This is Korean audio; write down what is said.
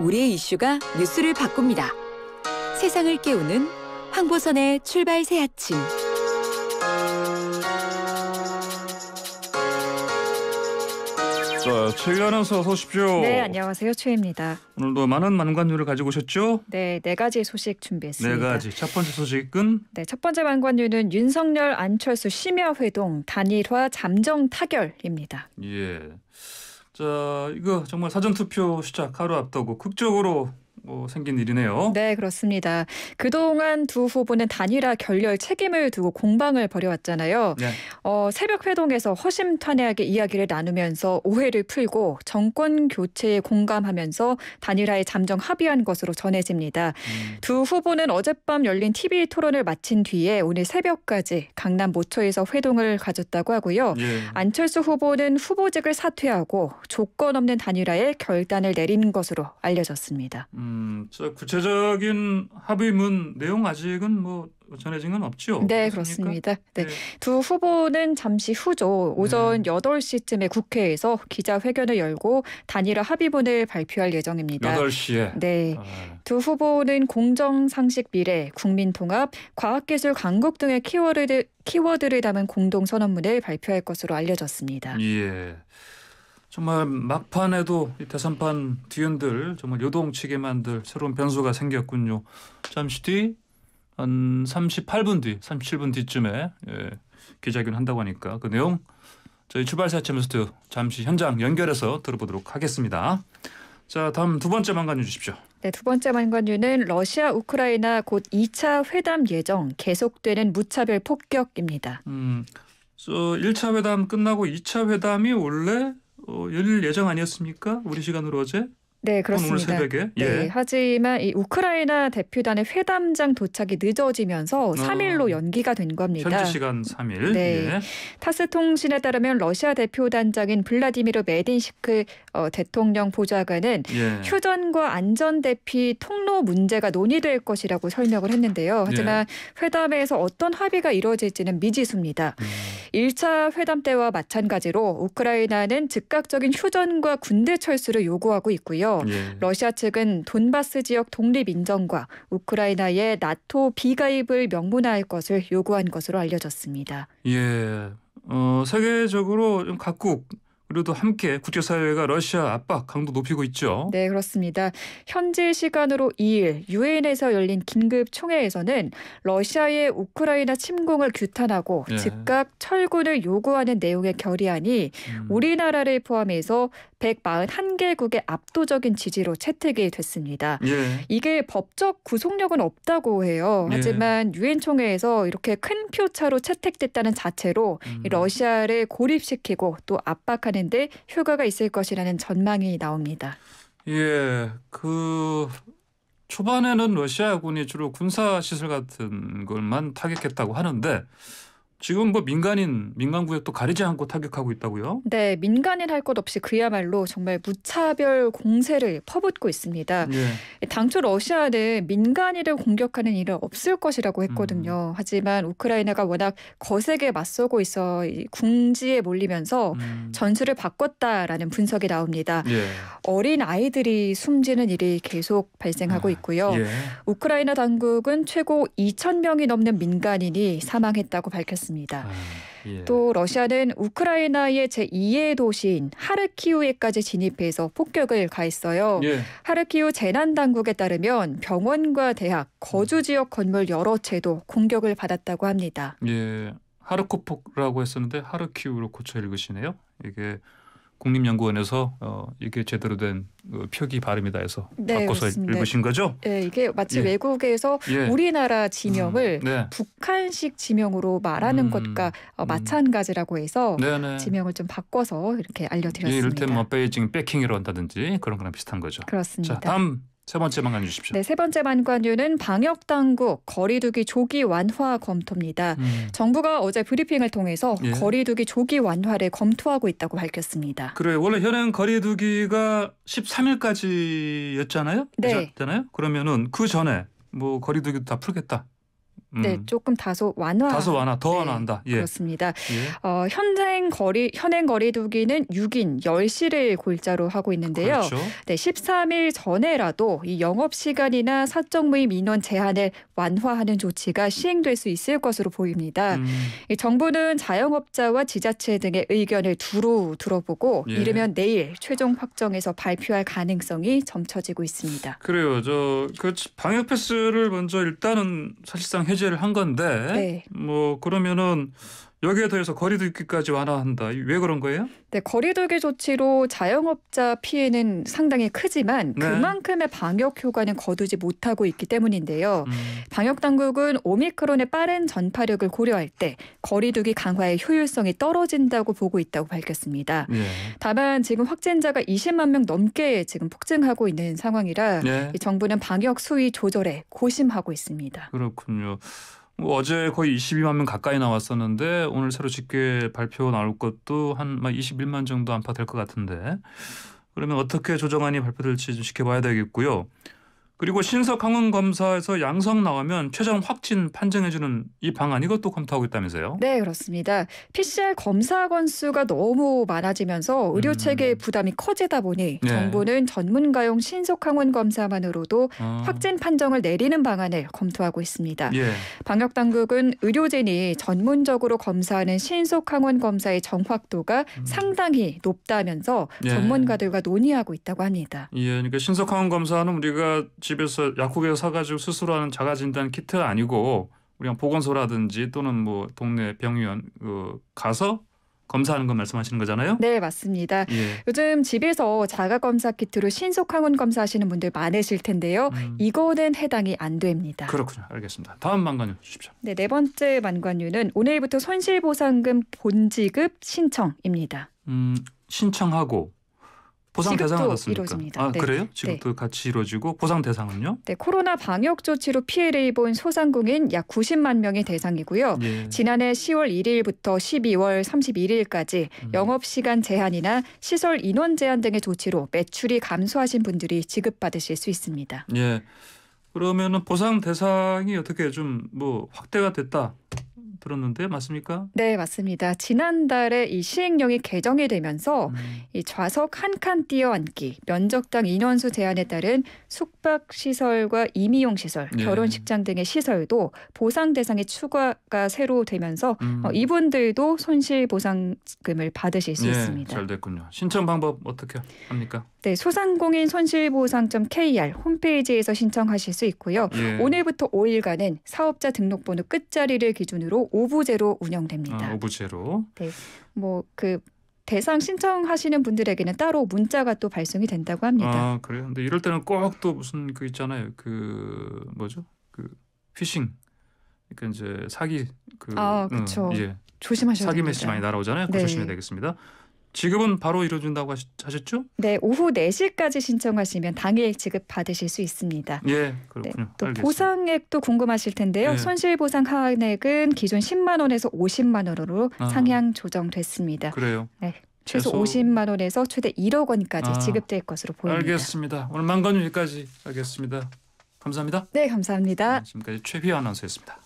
우리의 이슈가 뉴스를 바꿉니다. 세상을 깨우는 황보선의 출발 새 아침. 자, 최 아나운서 어서 오십시오. 네, 안녕하세요. 최입니다. 오늘도 많은 만관류를 가지고 오셨죠? 네, 네 가지 소식 준비했습니다. 네 가지. 첫 번째 소식은? 네, 첫 번째 만관류는 윤석열, 안철수 심야 회동 단일화 잠정 타결입니다. 예. 자, 이거 정말 사전투표 시작 하루 앞두고 극적으로 뭐 생긴 일이네요. 네, 그렇습니다. 그동안 두 후보는 단일화 결렬 책임을 두고 공방을 벌여왔잖아요. 네. 어, 새벽 회동에서 허심탄회하게 이야기를 나누면서 오해를 풀고 정권 교체에 공감하면서 단일화에 잠정 합의한 것으로 전해집니다. 음. 두 후보는 어젯밤 열린 TV 토론을 마친 뒤에 오늘 새벽까지 강남 모처에서 회동을 가졌다고 하고요. 예. 안철수 후보는 후보직을 사퇴하고 조건 없는 단일화에 결단을 내린 것으로 알려졌습니다. 음. 음, 구체적인 합의문 내용 아직은 뭐 전해진 건 없죠? 네, 그렇습니다. 네. 네. 두 후보는 잠시 후죠. 오전 네. 8시쯤에 국회에서 기자회견을 열고 단일화 합의문을 발표할 예정입니다. 8시에? 네. 아. 두 후보는 공정상식 미래, 국민통합, 과학기술 강국 등의 키워드, 키워드를 담은 공동선언문을 발표할 것으로 알려졌습니다. 예. 정말 막판에도 이 대선판 뒤흔들 정말 요동치게 만들 새로운 변수가 생겼군요. 잠시 뒤한 38분 뒤, 37분 뒤쯤에 예, 기자회견 한다고 하니까 그 내용 저희 출발사 채무스트 잠시 현장 연결해서 들어보도록 하겠습니다. 자, 다음 두 번째 만관뉴 주십시오. 네, 두 번째 만관뉴는 러시아 우크라이나 곧 2차 회담 예정 계속되는 무차별 폭격입니다. 음, 저 1차 회담 끝나고 2차 회담이 원래 어, 열릴 예정 아니었습니까? 우리 시간으로 어제 네, 그렇습니다. 오늘 새벽에? 예. 네, 하지만 이 우크라이나 대표단의 회담장 도착이 늦어지면서 3일로 어, 연기가 된 겁니다. 현지 시간 3일. 네. 예. 타스 통신에 따르면 러시아 대표단장인 블라디미르 메딘시크 어, 대통령 보좌관은 예. 휴전과 안전 대피 통로 문제가 논의될 것이라고 설명을 했는데요. 예. 하지만 회담에서 어떤 합의가 이루어질지는 미지수입니다. 음. 1차 회담 때와 마찬가지로 우크라이나는 즉각적인 휴전과 군대 철수를 요구하고 있고요. 있는데요. 예. 러시아 측은 돈바스 지역 독립 인정과 우크라이나의 나토 비가입을 명문화할 것을 요구한 것으로 알려졌습니다. 예. 어, 세계적으로 각국 그리고 함께 국제사회가 러시아 압박 강도 높이고 있죠. 네, 그렇습니다. 현지 시간으로 2일 유엔에서 열린 긴급 총회에서는 러시아의 우크라이나 침공을 규탄하고 예. 즉각 철군을 요구하는 내용의 결의안이 음. 우리나라를 포함해서 141개국의 압도적인 지지로 채택이 됐습니다. 예. 이게 법적 구속력은 없다고 해요. 예. 하지만 유엔 예. 총회에서 이렇게 큰 표차로 채택됐다는 자체로 음. 러시아를 고립시키고 또 압박하는 데 효과가 있을 것이라는 전망이 나옵니다. 예. 그 초반에는 러시아군이 주로 군사시설 같은 걸만 타격했다고 하는데 지금 뭐 민간인 민간 구역도 가리지 않고 타격하고 있다고요? 네, 민간인 할 것 없이 그야말로 정말 무차별 공세를 퍼붓고 있습니다. 예. 당초 러시아는 민간인을 공격하는 일은 없을 것이라고 했거든요. 음. 하지만 우크라이나가 워낙 거세게 맞서고 있어 궁지에 몰리면서 음. 전술을 바꿨다라는 분석이 나옵니다. 예. 어린 아이들이 숨지는 일이 계속 발생하고 아, 있고요. 아, 예. 우크라이나 당국은 최고 2천 명이 넘는 민간인이 사망했다고 밝혔습니다. 있었습니다. 아, 예. 또 러시아는 우크라이나의 제2의 도시인 하르키우에까지 진입해서 폭격을 가했어요. 예. 하르키우 재난 당국에 따르면 병원과 대학, 거주 음. 지역 건물 여러 채도 공격을 받았다고 합니다. 예. 하르코프라고 했었는데 하르키우로 고쳐 읽으시네요. 이게 국립연구원에서 어, 이게 제대로 된 어, 표기 발음이다 해서 네, 바꿔서 그습니다 읽으신 거죠? 네, 이게 마치 예. 외국에서 예. 우리나라 음, 지명을 음, 네. 북한식 지명으로 말하는 음, 것과 어, 음. 마찬가지라고 해서 네네. 네. 지명을 좀 바꿔서 이렇게 예, 뭐 알려드렸습니다. 예, 이를테뭐 베이징 백킹이라고 한다든지 그런 거랑 비슷한 거죠. 그렇습니다. 자, 다음 세 번째 만관 주십시오. 네, 세 번째 만관유는 방역 당국 거리두기 조기 완화 검토입니다. 음. 정부가 어제 브리핑을 통해서 예. 거리두기 조기 완화를 검토하고 있다고 밝혔습니다. 그래 원래 현행 거리두기가 13일까지였잖아요. 네. 잖아요 그러면은 그 전에 뭐 거리두기도 다 풀겠다. 네, 음. 조금 다소 완화. 다소 완화, 더 네, 완화한다. 예. 그렇습니다. 예. 어, 현행 거리 현행 거리두기는 6인 10시를 골자로 하고 있는데요. 그렇죠. 네, 13일 전에라도 이 영업 시간이나 사적 모임 인원 제한을 완화하는 조치가 시행될 수 있을 것으로 보입니다. 음. 정부는 자영업자와 지자체 등의 의견을 두루 들어보고 예. 이르면 내일 최종 확정에서 발표할 가능성이 점쳐지고 있습니다. 그래요. 저 그 방역 패스를 먼저 일단은 사실상 해 취재를 한 건데 네. 뭐 그러면은 여기에 더해서 거리두기까지 완화한다. 왜 그런 거예요? 네, 거리두기 조치로 자영업자 피해는 상당히 크지만 네. 그만큼의 방역 효과는 거두지 못하고 있기 때문인데요. 음. 방역 당국은 오미크론의 빠른 전파력을 고려할 때 거리두기 강화의 효율성이 떨어진다고 보고 있다고 밝혔습니다. 예. 다만 지금 확진자가 20만 명 넘게 지금 폭증하고 있는 상황이라 예. 정부는 방역 수위 조절에 고심하고 있습니다. 그렇군요. 뭐 어제 거의 22만 명 가까이 나왔었는데 오늘 새로 집계 발표 나올 것도 한 21만 정도 안팎 될 것 같은데 그러면 어떻게 조정안이 발표될지 좀 지켜봐야 되겠고요. 그리고 신속 항원 검사에서 양성 나오면 최종 확진 판정해주는 이 방안 이것도 검토하고있다면서요? 네 그렇습니다. PCR 검사 건수가 너무 많아지면서 의료 음. 체계의 음. 부담이 커지다 보니 네. 정부는 전문가용 신속 항원 검사만으로도 아. 확진 판정을 내리는 방안을 검토하고 있습니다. 예. 방역 당국은 의료진이 전문적으로 검사하는 신속 항원 검사의 정확도가 음. 상당히 높다면서 예. 전문가들과 논의하고 있다고 합니다. 예, 그러니까 신속 항원 검사는 우리가 집에서 약국에서 사가지고 스스로 하는 자가진단 키트 아니고 우리가 보건소라든지 또는 뭐 동네 병원 그 가서 검사하는 거 말씀하시는 거잖아요? 네, 맞습니다. 예. 요즘 집에서 자가 검사 키트로 신속 항원 검사하시는 분들 많으실 텐데요. 음. 이거는 해당이 안 됩니다. 그렇군요. 알겠습니다. 다음 만관유 주십시오. 네, 네 번째 만관유는 오늘부터 손실보상금 본지급 신청입니다. 음, 신청하고 보상 대상 받 이루어집니다. 아 네. 그래요? 지급도 네. 같이 이루어지고 보상 대상은요? 네, 코로나 방역 조치로 피해를 입은 소상공인 약 90만 명이 대상이고요. 예. 지난해 10월 1일부터 12월 31일까지 음. 영업 시간 제한이나 시설 인원 제한 등의 조치로 매출이 감소하신 분들이 지급받으실 수 있습니다. 예. 그러면은 보상 대상이 어떻게 좀 뭐 확대가 됐다 들었는데 맞습니까? 네, 맞습니다. 지난달에 이 시행령이 개정이 되면서 음. 이 좌석 한 칸띄어앉기 면적당 인원수 제한에 따른 숙박 시설과 임의용 시설, 네. 결혼식장 등의 시설도 보상 대상에 추가가 새로 되면서 음. 어, 이분들도 손실 보상금을 받으실 수 네, 있습니다. 잘 됐군요. 신청 방법 어떻게 합니까? 네, 소상공인 손실보상.점 KR 홈페이지에서 신청하실 수 있고요. 네. 오늘부터 5일간은 사업자 등록번호 끝자리를 기준으로 오브제로 운영됩니다. 아, 오브제로 네. 뭐 그 대상 신청하시는 분들에게는 따로 문자가 또 발송이 된다고 합니다. 아 그래요. 근데 이럴 때는 꼭 또 무슨 그 있잖아요. 그 뭐죠? 그 휘싱. 그러니까 이제 사기 그 아, 그렇죠. 응, 어, 예. 조심하셔야 사기 됩니다. 메시지 많이 날아오잖아요. 네. 조심해야 되겠습니다. 지급은 바로 이루어진다고 하셨죠? 네, 오후 4시까지 신청하시면 당일 지급 받으실 수 있습니다. 예, 그렇군요. 네, 또 알겠습니다. 보상액도 궁금하실 텐데요. 예. 손실보상 하한액은 기존 10만 원에서 50만 원으로 아. 상향 조정됐습니다. 그래요. 네. 최소, 최소 50만 원에서 최대 1억 원까지 아. 지급될 것으로 보입니다. 알겠습니다. 오늘 망건 여기까지 하겠습니다. 감사합니다. 네, 감사합니다. 지금까지 최비 아나운서였습니다.